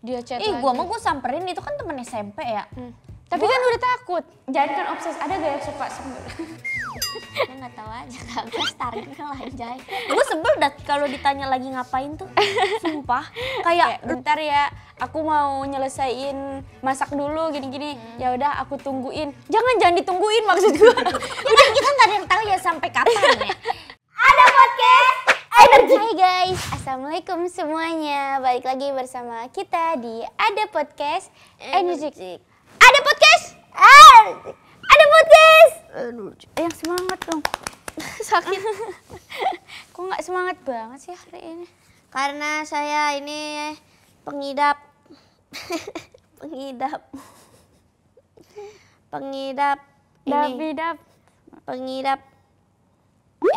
Dia chat Ih, gue mau gue samperin itu kan temen SMP ya. Hmm. Tapi gua... kan udah takut. Jangan kan obses, ada gaya yang suka sembuh? Dia gak tau aja, kagak ke kan anjay. Gue sebel dat kalau ditanya lagi ngapain tuh. Sumpah. Kayak ntar bentar ya, aku mau nyelesain masak dulu gini-gini. Hmm. Ya udah aku tungguin. Jangan jangan ditungguin maksud gue. ya kan kita gak ada yang tahu ya sampai kapan ya. Ada podcast energi. Hai guys, assalamualaikum semuanya. Balik lagi bersama kita di Ada Podcast Energi. Ada podcast. Ada podcast. Energi. Eh, yang semangat dong. Sakit. Kok nggak semangat banget sih hari ini? Karena saya ini pengidap. pengidap. Pengidap. pengidap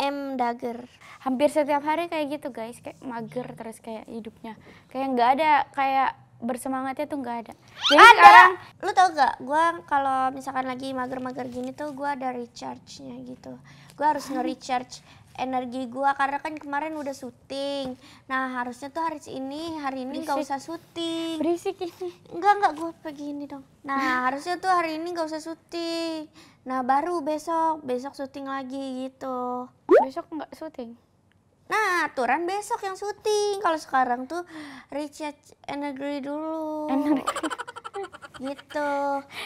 M Dagger. Hampir setiap hari kayak gitu guys, kayak mager terus kayak hidupnya. Kayak nggak ada kayak bersemangatnya tuh nggak ada. Jadi ada. sekarang lu tau gak? Gua kalau misalkan lagi mager-mager gini tuh gua ada recharge-nya gitu. Gua harus nge-recharge energi gue karena kan kemarin udah syuting. Nah harusnya tuh hari ini hari ini nggak usah syuting. Berisik ini. Enggak enggak gue begini dong. Nah harusnya tuh hari ini nggak usah syuting. Nah baru besok besok syuting lagi gitu. Besok nggak syuting. Nah, aturan besok yang syuting. Kalau sekarang tuh recharge energi dulu. Energi gitu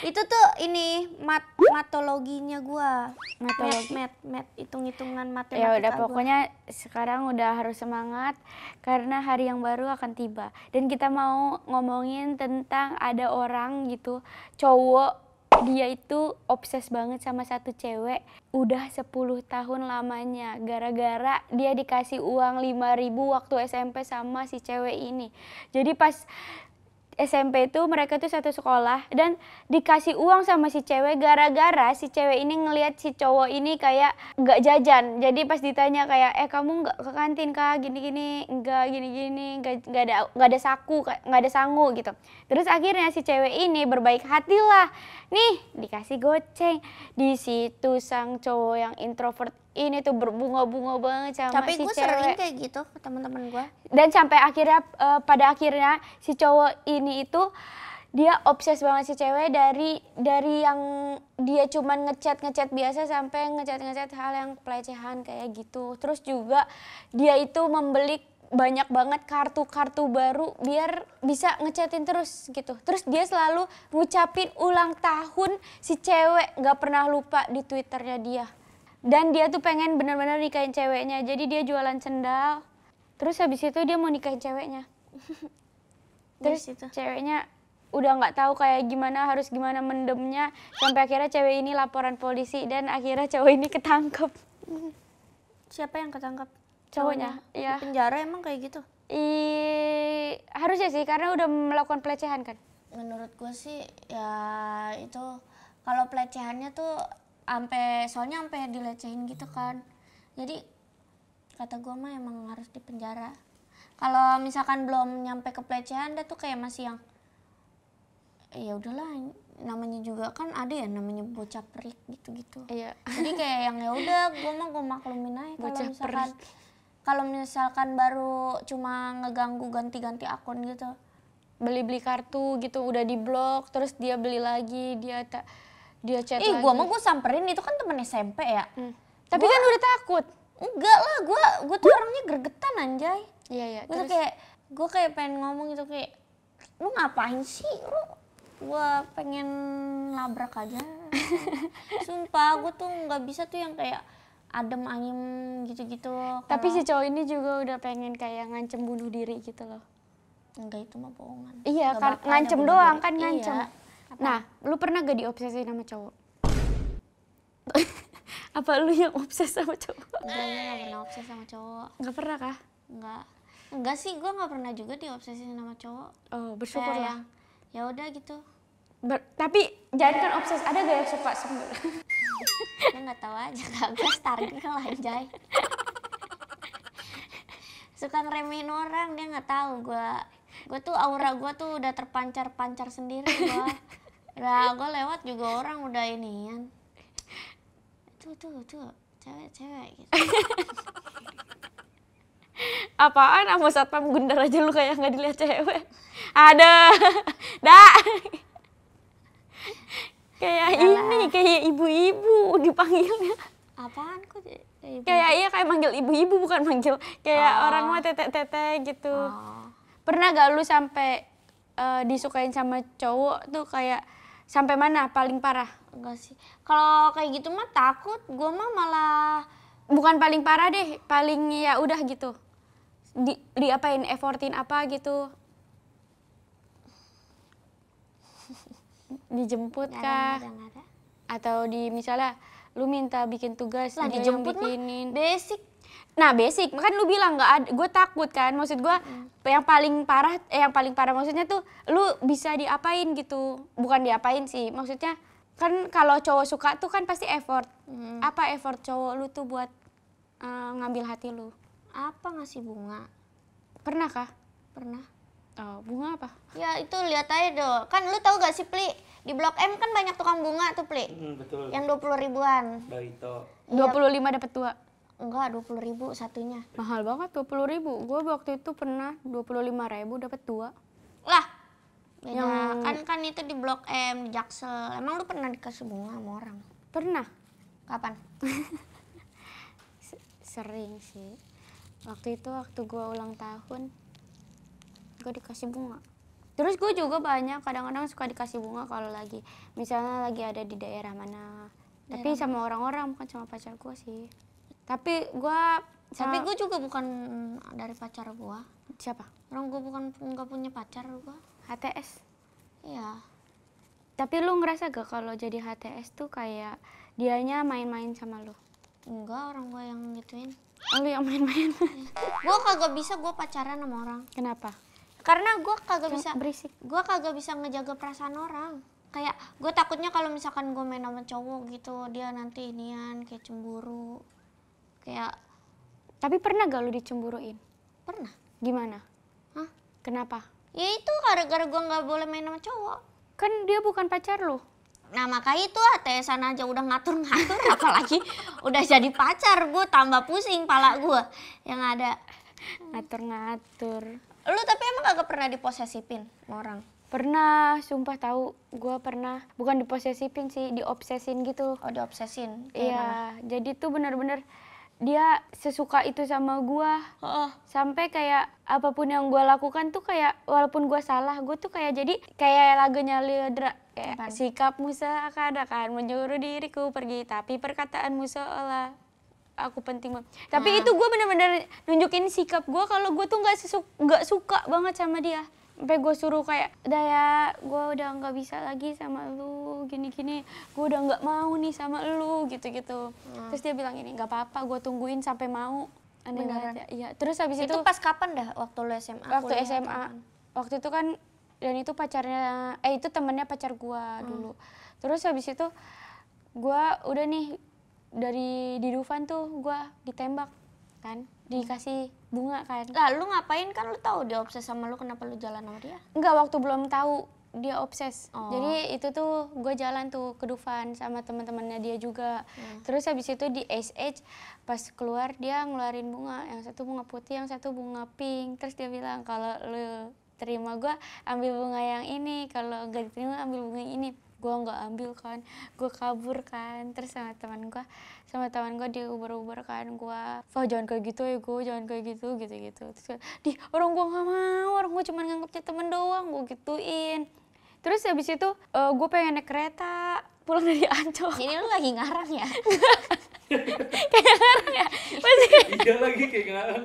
itu tuh ini mat matologinya gua matologi mat mat hitung hitungan matematika ya udah pokoknya gua. sekarang udah harus semangat karena hari yang baru akan tiba dan kita mau ngomongin tentang ada orang gitu cowok dia itu obses banget sama satu cewek udah 10 tahun lamanya gara-gara dia dikasih uang 5000 waktu SMP sama si cewek ini jadi pas SMP itu mereka tuh satu sekolah dan dikasih uang sama si cewek gara-gara si cewek ini ngelihat si cowok ini kayak nggak jajan. Jadi pas ditanya kayak eh kamu nggak ke kantin kak gini-gini nggak gini-gini nggak ada nggak ada saku nggak ada sangu gitu. Terus akhirnya si cewek ini berbaik hatilah Nih dikasih goceng. Di situ sang cowok yang introvert ini tuh berbunga-bunga banget sama Tapi si gue cewek. sering kayak gitu ke teman-teman gue. Dan sampai akhirnya uh, pada akhirnya si cowok ini itu dia obses banget si cewek dari dari yang dia cuman ngechat ngechat biasa sampai ngechat ngechat hal yang pelecehan kayak gitu. Terus juga dia itu membeli banyak banget kartu-kartu baru biar bisa ngechatin terus gitu. Terus dia selalu ngucapin ulang tahun si cewek nggak pernah lupa di twitternya dia dan dia tuh pengen benar-benar nikahin ceweknya jadi dia jualan cendal terus habis itu dia mau nikahin ceweknya terus itu. ceweknya udah nggak tahu kayak gimana harus gimana mendemnya sampai akhirnya cewek ini laporan polisi dan akhirnya cowok ini ketangkep siapa yang ketangkep cowoknya, cowoknya. ya penjara emang kayak gitu i harusnya sih karena udah melakukan pelecehan kan menurut gue sih ya itu kalau pelecehannya tuh sampai soalnya sampai dilecehin gitu kan jadi kata gue mah emang harus di penjara kalau misalkan belum nyampe ke pelecehan dia tuh kayak masih yang ya udahlah namanya juga kan ada ya namanya bocah perik gitu-gitu iya. jadi kayak yang ya udah gue mah gue maklumin aja kalau misalkan kalau misalkan baru cuma ngeganggu ganti-ganti akun gitu beli-beli kartu gitu udah diblok terus dia beli lagi dia tak dia chat Ih, gue gua mau gua samperin itu kan temen SMP ya. Hmm. Tapi gua, kan udah takut. Enggak lah, gue, gua tuh orangnya gregetan anjay. Iya, iya. Gua kayak gua kayak pengen ngomong itu kayak lu ngapain sih lu? Gua pengen labrak aja. Sumpah, gue tuh nggak bisa tuh yang kayak adem angin gitu-gitu. Tapi si cowok ini juga udah pengen kayak ngancem bunuh diri gitu loh. Enggak itu mah bohongan. Iya, kan ngancem doang kan ngancem. Iya. Nah, lu pernah gak diobsesi sama cowok? Apa lu yang obses sama cowok? Enggak, gue gak pernah obses sama cowok. Gak pernah kah? Enggak. Enggak sih, gue gak pernah juga diobsesi sama cowok. Oh, bersyukur lah. Yang... Ya udah gitu. Ber tapi jangan kan obses, ada gak yang suka lu? ya nggak tahu aja, gak Gue stargirl lah, suka ngeremehin orang, dia gak tau gue gue tuh aura gue tuh udah terpancar-pancar sendiri gue Iya. Lah gue lewat juga orang udah ini yang Tuh tuh tuh cewek-cewek gitu. Apaan sama satpam gundar aja lu kayak nggak dilihat cewek. Ada. Dah. kayak ini, kayak ibu-ibu dipanggilnya. Apaan kok ibu? Kayak iya kayak manggil ibu-ibu bukan manggil kayak oh. orang mah tete-tete gitu. Oh. Pernah gak lu sampai uh, disukain sama cowok tuh kayak Sampai mana paling parah? Enggak sih. Kalau kayak gitu mah takut, gue mah malah bukan paling parah deh, paling ya udah gitu. Di diapain effortin apa gitu. Dijemput kah? Atau di misalnya lu minta bikin tugas lah dijemput basic Nah basic, kan lu bilang nggak ada, gue takut kan, maksud gue hmm. yang paling parah, eh, yang paling parah maksudnya tuh lu bisa diapain gitu, bukan diapain sih, maksudnya kan kalau cowok suka tuh kan pasti effort, hmm. apa effort cowok lu tuh buat uh, ngambil hati lu? Apa ngasih bunga? Pernah kah? Pernah. Oh, bunga apa? Ya itu lihat aja dong, kan lu tau gak sih Pli, di Blok M kan banyak tukang bunga tuh Pli, hmm, betul. yang puluh ribuan. puluh lima iya. dapat dua Enggak, dua puluh ribu satunya. Mahal banget dua puluh ribu. Gue waktu itu pernah dua puluh lima ribu dapat dua. Lah, beda. Yang... Kan kan itu di Blok M di Jaksel. Emang lu pernah dikasih bunga sama orang? Pernah. Kapan? Sering sih. Waktu itu waktu gue ulang tahun, gue dikasih bunga. Terus gue juga banyak kadang-kadang suka dikasih bunga kalau lagi misalnya lagi ada di daerah mana. Tapi sama orang-orang bukan sama pacar gue sih. Tapi gue tapi eh, gue juga bukan dari pacar gue. Siapa? Orang gue bukan nggak punya pacar gue. HTS. Iya. Tapi lu ngerasa gak kalau jadi HTS tuh kayak dianya main-main sama lu? Enggak, orang gue yang gituin. Oh, lu yang main-main? Iya. gue kagak bisa gue pacaran sama orang. Kenapa? Karena gue kagak bisa berisik. Gue kagak bisa ngejaga perasaan orang. Kayak gue takutnya kalau misalkan gue main sama cowok gitu, dia nanti inian kayak cemburu ya tapi pernah gak lu dicemburuin pernah gimana Hah? kenapa ya itu gara-gara gue nggak boleh main sama cowok kan dia bukan pacar lo nah makanya itu atesan aja udah ngatur-ngatur apalagi udah jadi pacar gue tambah pusing pala gue yang ada ngatur-ngatur lu tapi emang gak pernah diposesipin orang pernah sumpah tahu gue pernah bukan diposesipin sih diobsesin gitu oh diobsesin iya jadi tuh bener-bener dia sesuka itu sama gue uh. sampai kayak apapun yang gue lakukan tuh kayak walaupun gue salah gue tuh kayak jadi kayak lagunya Liodra kayak Apaan? sikapmu seakan-akan menyuruh diriku pergi tapi perkataan perkataanmu seolah aku penting banget tapi uh. itu gue bener-bener nunjukin sikap gue kalau gue tuh nggak nggak suka banget sama dia sampai gue suruh kayak daya gue udah nggak bisa lagi sama lu gini-gini gue udah nggak mau nih sama lu gitu-gitu hmm. terus dia bilang ini nggak apa-apa gue tungguin sampai mau aneh banget ya iya, terus habis itu itu pas kapan dah waktu lu SMA waktu SMA kapan? waktu itu kan dan itu pacarnya eh itu temennya pacar gue hmm. dulu terus habis itu gue udah nih dari di Dufan tuh gue ditembak kan dikasih bunga kan. Lah lu ngapain kan lu tahu dia obses sama lu kenapa lu jalan sama dia? Enggak waktu belum tahu dia obses. Oh. Jadi itu tuh gue jalan tuh ke Dufan sama teman-temannya dia juga. Hmm. Terus habis itu di SH pas keluar dia ngeluarin bunga, yang satu bunga putih, yang satu bunga pink. Terus dia bilang kalau lu terima gue ambil bunga yang ini, kalau gak diterima ambil bunga yang ini gue nggak ambil kan gue kabur kan terus sama teman gue sama teman gue dia uber-uber kan gue oh jangan kayak gitu ya gue jangan kayak gitu gitu gitu terus di orang gue nggak mau orang gue cuma nganggepnya temen doang gue gituin terus habis itu uh, eh, gue pengen naik kereta pulang dari Ancol jadi lu lagi ngarang ya kayak ngarang ya pasti iya lagi kayak ngarang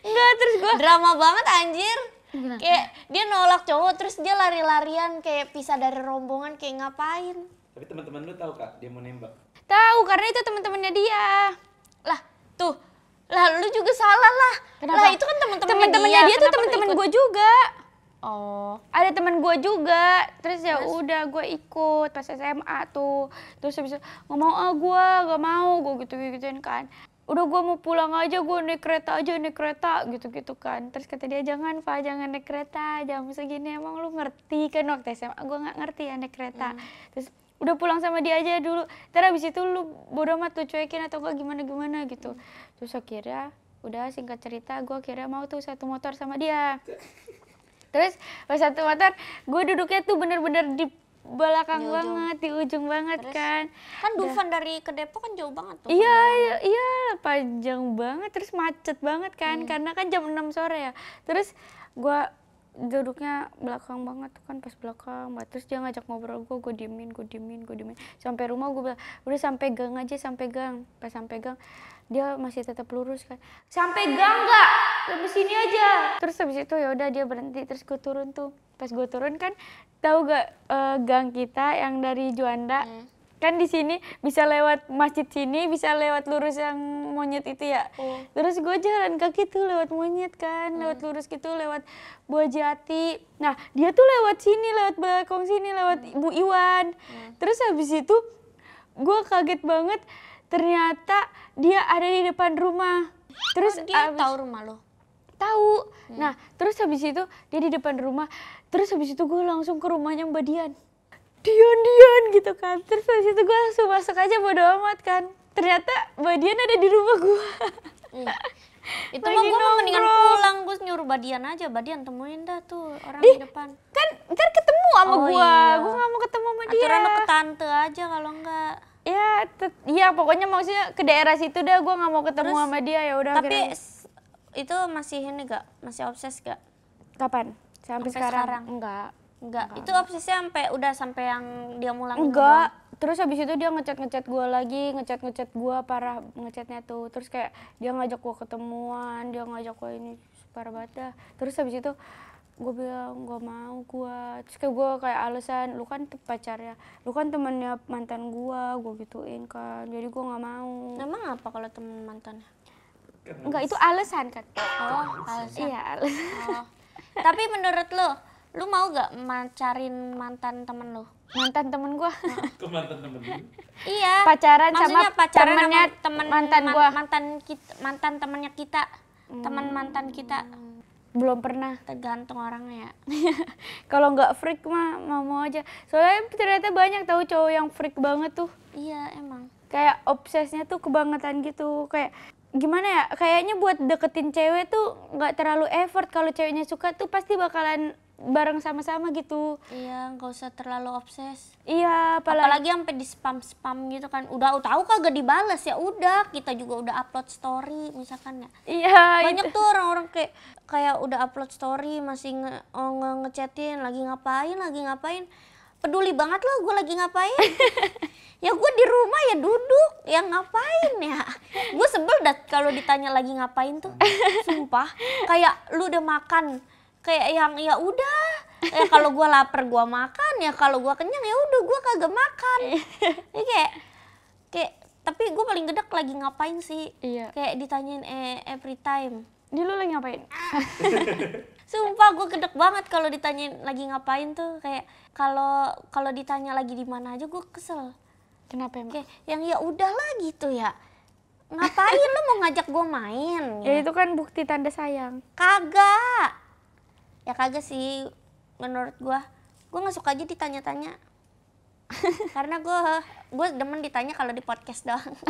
Enggak, terus gue drama banget anjir Gimana? kayak dia nolak cowok terus dia lari-larian kayak pisah dari rombongan kayak ngapain tapi teman-teman lu tahu kak dia mau nembak tahu karena itu teman-temannya dia lah tuh lah lu juga salah lah Kenapa? lah itu kan teman-temannya temen temannya dia, tuh teman-teman gue juga oh ada teman gue juga terus ya udah gue ikut pas SMA tuh terus habis itu ngomong ah gue gak mau gue gitu gituin kan udah gue mau pulang aja gue naik kereta aja naik kereta gitu-gitu kan terus kata dia jangan pak jangan naik kereta jam segini emang lu ngerti kan waktu SMA gue nggak ngerti ya naik kereta hmm. terus udah pulang sama dia aja dulu terus abis itu lu bodoh amat tuh cuekin atau gak gimana gimana gitu hmm. terus akhirnya udah singkat cerita gue akhirnya mau tuh satu motor sama dia terus pas satu motor gue duduknya tuh bener-bener di belakang di banget di ujung banget terus, kan kan Dufan da. dari ke Depok kan jauh banget tuh iya iya iya panjang banget terus macet banget kan hmm. karena kan jam 6 sore ya terus gue duduknya belakang banget tuh kan pas belakang banget terus dia ngajak ngobrol gue gue diemin gue diemin gue diemin sampai rumah gue udah sampai gang aja sampai gang pas sampai gang dia masih tetap lurus kan sampai gang nggak lebih sini aja terus habis itu ya udah dia berhenti terus gue turun tuh pas gue turun kan tahu gak uh, eh, gang kita yang dari Juanda hmm. kan di sini bisa lewat masjid sini bisa lewat lurus yang monyet itu ya hmm. terus gue jalan kaki tuh lewat monyet kan hmm. lewat lurus gitu lewat buah jati nah dia tuh lewat sini lewat belakang sini lewat hmm. Bu Iwan hmm. terus habis itu gue kaget banget ternyata dia ada di depan rumah. Terus oh, dia abis, tahu rumah lo? Tahu. Hmm. Nah, terus habis itu dia di depan rumah. Terus habis itu gue langsung ke rumahnya Mbak Dian. dion dion gitu kan. Terus habis itu gue langsung masuk aja bodo amat kan. Ternyata Mbak Dian ada di rumah gue. Hmm. Itu mah gue mau mendingan pulang, gue nyuruh Badian aja, Badian temuin dah tuh orang di, di depan. Kan kan ketemu sama oh, gue, iya. gue gak mau ketemu sama dia. Aturan lo ke tante aja kalau enggak ya iya pokoknya maksudnya ke daerah situ dah gue nggak mau ketemu Terus, sama dia ya udah tapi itu masih ini gak masih obses gak kapan sampai, sampai sekarang? sekarang enggak enggak, itu obsesnya sampai udah sampai yang dia mulang enggak terus habis itu dia ngechat ngechat gue lagi ngechat ngechat gue parah ngechatnya tuh terus kayak dia ngajak gue ketemuan dia ngajak gue ini parah banget dah terus habis itu gue bilang gue mau gue terus kayak gue kayak alasan lu kan pacarnya lu kan temennya mantan gue gue gituin kan jadi gue nggak mau emang apa kalau teman mantannya Enggak itu alasan kan oh alasan iya alasan oh. tapi menurut lo lu mau gak mancarin mantan temen lu mantan temen gue ke mantan temen lu iya pacaran Maksudnya sama pacaran temennya temen mantan gue mantan kita mantan temennya kita hmm. teman mantan kita belum pernah tergantung orangnya ya kalau nggak freak mah mau aja soalnya ternyata banyak tahu cowok yang freak banget tuh iya emang kayak obsesnya tuh kebangetan gitu kayak gimana ya kayaknya buat deketin cewek tuh nggak terlalu effort kalau ceweknya suka tuh pasti bakalan bareng sama-sama gitu. Iya, nggak usah terlalu obses. Iya, apalagi, apalagi sampai di spam-spam gitu kan. Udah tahu kagak dibales ya udah, kita juga udah upload story misalkan ya. Iya, banyak itu. tuh orang-orang kayak kayak udah upload story masih nge, oh, nge ngechatin lagi ngapain, lagi ngapain. Peduli banget loh gue lagi ngapain. ya gue di rumah ya duduk, ya ngapain ya. Gue sebel dat kalau ditanya lagi ngapain tuh. Sumpah, kayak lu udah makan kayak yang ya udah ya kalau gue lapar gue makan ya kalau gue kenyang ya udah gue kagak makan ini ya kayak kayak tapi gue paling gedek lagi ngapain sih iya. kayak ditanyain eh, every time ini lu lagi ngapain sumpah gue gedek banget kalau ditanyain lagi ngapain tuh kayak kalau kalau ditanya lagi di mana aja gue kesel kenapa emang kayak yang ya udahlah gitu ya ngapain lu mau ngajak gue main ya? ya itu kan bukti tanda sayang kagak ya kagak sih menurut gue gue nggak suka aja ditanya-tanya karena gue gue demen ditanya kalau di podcast doang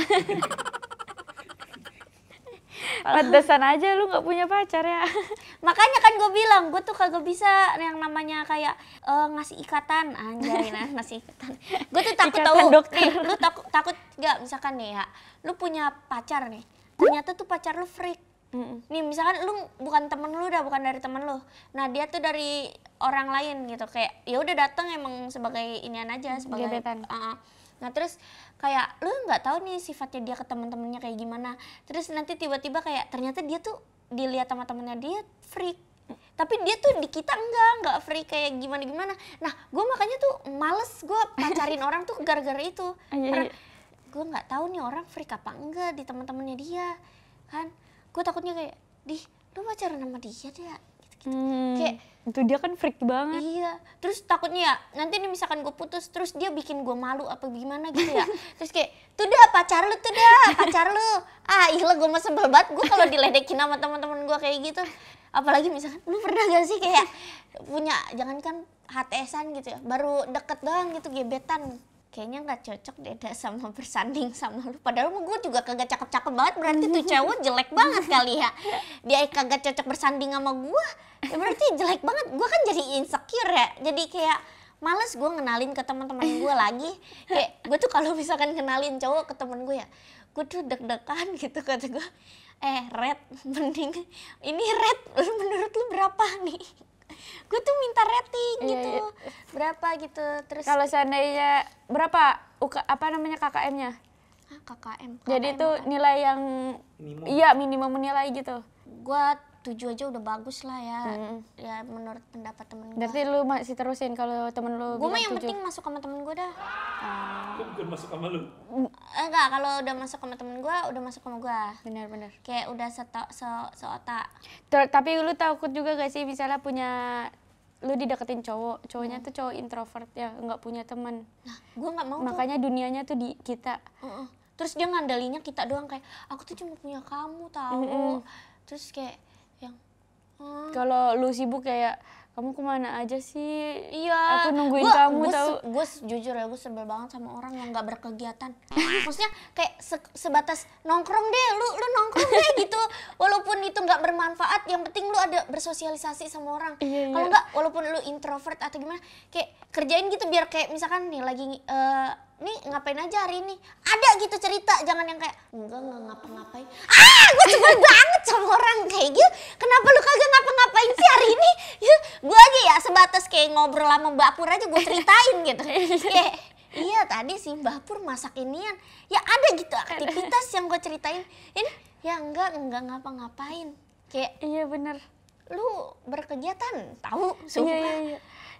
Pantesan aja lu nggak punya pacar ya. Makanya kan gue bilang, gue tuh kagak bisa yang namanya kayak uh, ngasih ikatan, anjay nah, ngasih ikatan. Gue tuh takut tau dokter. lu takut takut nggak misalkan nih ya, lu punya pacar nih, ternyata tuh pacar lu freak. Mm Nih misalkan lu bukan temen lu udah bukan dari temen lu. Nah dia tuh dari orang lain gitu kayak ya udah datang emang sebagai inian aja sebagai gebetan. Uh -uh. Nah terus kayak lu nggak tahu nih sifatnya dia ke temen-temennya kayak gimana. Terus nanti tiba-tiba kayak ternyata dia tuh dilihat sama temennya dia freak. Tapi dia tuh di kita enggak, enggak freak kayak gimana-gimana. Nah, gue makanya tuh males gue pacarin orang tuh gara-gara itu. Iya, Karena iya. gue nggak tahu nih orang freak apa enggak di teman-temannya dia. Kan? gue takutnya kayak di lu pacaran sama dia dia gitu, gitu. Hmm, kayak itu dia kan freak banget iya terus takutnya ya nanti nih misalkan gue putus terus dia bikin gue malu apa gimana gitu ya terus kayak tuh dah pacar lu tuh dah pacar lu ah iya gue masih berbat gue kalau diledekin sama teman-teman gue kayak gitu apalagi misalkan lu pernah gak sih kayak punya jangankan HTSan gitu ya baru deket doang gitu gebetan kayaknya nggak cocok deh sama bersanding sama lu. Padahal gue juga kagak cakep-cakep banget, berarti tuh cewek jelek banget kali ya. Dia kagak cocok bersanding sama gue, ya berarti jelek banget. Gue kan jadi insecure ya, jadi kayak males gue ngenalin ke teman-teman gue lagi. Kayak gue tuh kalau misalkan kenalin cowok ke temen gue ya, gue tuh deg-degan gitu kata gue. Eh, red, mending ini red menurut lu berapa nih? gue tuh minta rating iya, gitu iya. berapa gitu terus kalau seandainya berapa Uka, apa namanya KKM-nya KKM, KKM jadi itu nilai yang iya minimum nilai gitu gue tujuh aja udah bagus lah ya hmm. ya menurut pendapat temen gue berarti lu masih terusin kalau temen lu gue mah yang 7. penting masuk sama temen gue dah gue ah. bukan masuk sama lu eh, enggak kalau udah masuk sama temen gue udah masuk sama gue bener-bener kayak udah seto, se seotak Ter tapi lu takut juga gak sih misalnya punya lu dideketin cowok cowoknya hmm. tuh cowok introvert ya nggak punya teman nah gue nggak mau makanya tuh. dunianya tuh di kita uh -uh. terus dia ngandalinya kita doang kayak aku tuh cuma punya kamu tahu mm -hmm. terus kayak yang hmm. kalau lu sibuk kayak kamu kemana aja sih? Iya. Aku nungguin gua, kamu gua tau. Gue jujur ya, gue sebel banget sama orang yang gak berkegiatan. Maksudnya kayak se sebatas nongkrong deh, lu lu nongkrong deh gitu. Walaupun itu gak bermanfaat, yang penting lu ada bersosialisasi sama orang. Iya, iya. Kalau iya. gak, walaupun lu introvert atau gimana, kayak kerjain gitu biar kayak misalkan nih lagi uh, nih ngapain aja hari ini? Ada gitu cerita, jangan yang kayak enggak enggak ngapa-ngapain. Ah, gue sebel banget sama orang kayak gitu. Kenapa lu kagak ngapa-ngapain sih hari ini? Ya, gue aja ya sebatas kayak ngobrol sama Mbak Pur aja gue ceritain gitu kayak iya tadi si Mbak Pur masak inian ya ada gitu aktivitas yang gue ceritain ini iya. ya enggak enggak ngapa-ngapain kayak iya bener lu berkegiatan tahu semua. iya, iya, iya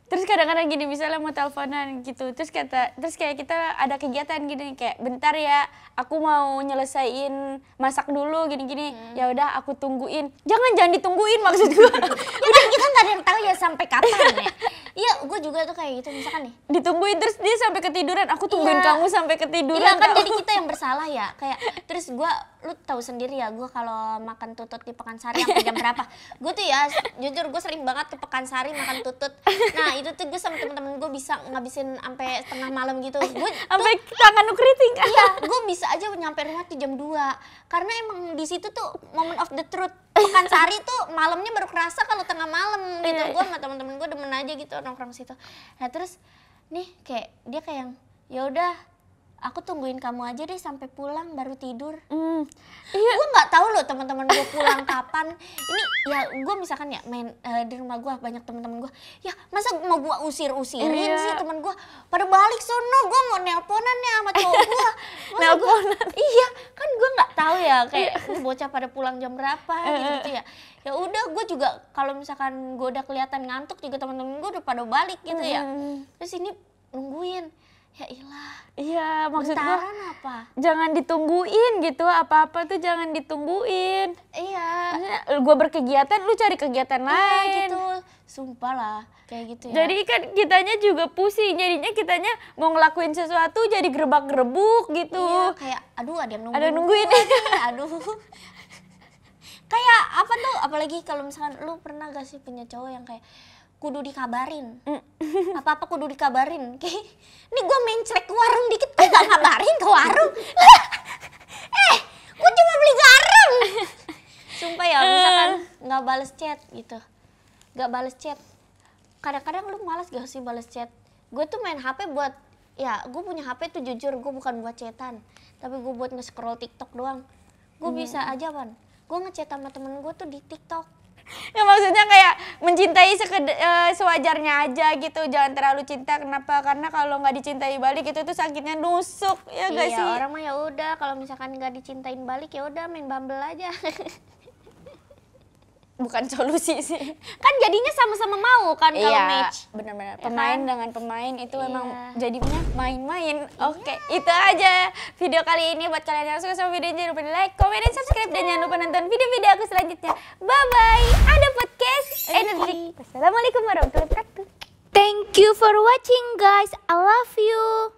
terus kadang-kadang gini misalnya mau teleponan gitu terus kata terus kayak kita ada kegiatan gini kayak bentar ya aku mau nyelesain masak dulu gini-gini hmm. ya udah aku tungguin jangan jangan ditungguin maksud gua ya, kita nggak ada yang tahu ya sampai kapan ya Iya, gue juga tuh kayak gitu misalkan nih. Ditungguin terus dia sampai ketiduran. Aku tungguin iya. kamu sampai ketiduran. Iya kan kamu. jadi kita yang bersalah ya. Kayak terus gue lu tahu sendiri ya gue kalau makan tutut di Pekansari sampai jam berapa. Gue tuh ya jujur gue sering banget ke sari makan tutut. Nah, itu tuh gue sama temen-temen gue bisa ngabisin sampai setengah malam gitu. Gue sampai tangan lu keriting. Iya, gue bisa aja nyampe rumah tuh jam 2. Karena emang di situ tuh moment of the truth sari tuh malamnya baru kerasa kalau tengah malam gitu. Iya. Gue sama teman-teman gue demen aja gitu nongkrong situ. Nah terus nih kayak dia kayak yang ya udah aku tungguin kamu aja deh sampai pulang baru tidur. Mm, iya. Gue nggak tahu loh teman-teman gue pulang kapan. Ini ya gue misalkan ya main uh, di rumah gue banyak teman-teman gue. Ya masa mau gue usir-usirin iya. sih teman gue. Pada balik sono gue mau nelponan ya sama cowok gue. nelponan. iya kan gue nggak tahu ya kayak iya. hmm, bocah pada pulang jam berapa gitu, ya. Ya udah gue juga kalau misalkan gue udah kelihatan ngantuk juga teman-teman gue udah pada balik gitu ya. Mm-hmm. Terus ini nungguin ya ilah. Iya, maksud gua apa? Jangan ditungguin gitu, apa-apa tuh jangan ditungguin. Iya. Maksudnya gue berkegiatan, lu cari kegiatan iya, lain. gitu. Sumpah lah, kayak gitu ya. Jadi kan kitanya juga pusing, jadinya kitanya mau ngelakuin sesuatu jadi gerbak gerebuk gitu. Iya, kayak aduh ada yang nungguin. Ada nungguin. aduh. kayak apa tuh apalagi kalau misalkan lu pernah gak sih punya cowok yang kayak kudu dikabarin. Mm. Apa-apa kudu dikabarin. Ini gue main ke warung dikit, gue gak ngabarin ke warung. eh, gue cuma beli garam. Sumpah ya, misalkan eh. gak bales chat gitu. Gak bales chat. Kadang-kadang lu malas gak sih bales chat? Gue tuh main HP buat, ya gue punya HP tuh jujur gue bukan buat chatan. Tapi gue buat nge-scroll TikTok doang. Gue hmm. Iya. bisa aja, Wan. Gue ngechat sama temen gue tuh di TikTok ya maksudnya kayak mencintai seked, uh, eh, sewajarnya aja gitu jangan terlalu cinta kenapa karena kalau nggak dicintai balik itu tuh sakitnya nusuk ya gak iya, sih orang mah ya udah kalau misalkan nggak dicintain balik ya udah main bumble aja bukan solusi sih kan jadinya sama-sama mau kan iya, kalau match benar-benar ya pemain kan? dengan pemain itu iya. emang jadinya main-main oke okay. Iya. itu aja video kali ini buat kalian yang suka sama video jangan lupa di like komen dan subscribe dan jangan lupa nonton video-video aku selanjutnya bye bye ada podcast energi assalamualaikum warahmatullahi wabarakatuh thank you for watching guys I love you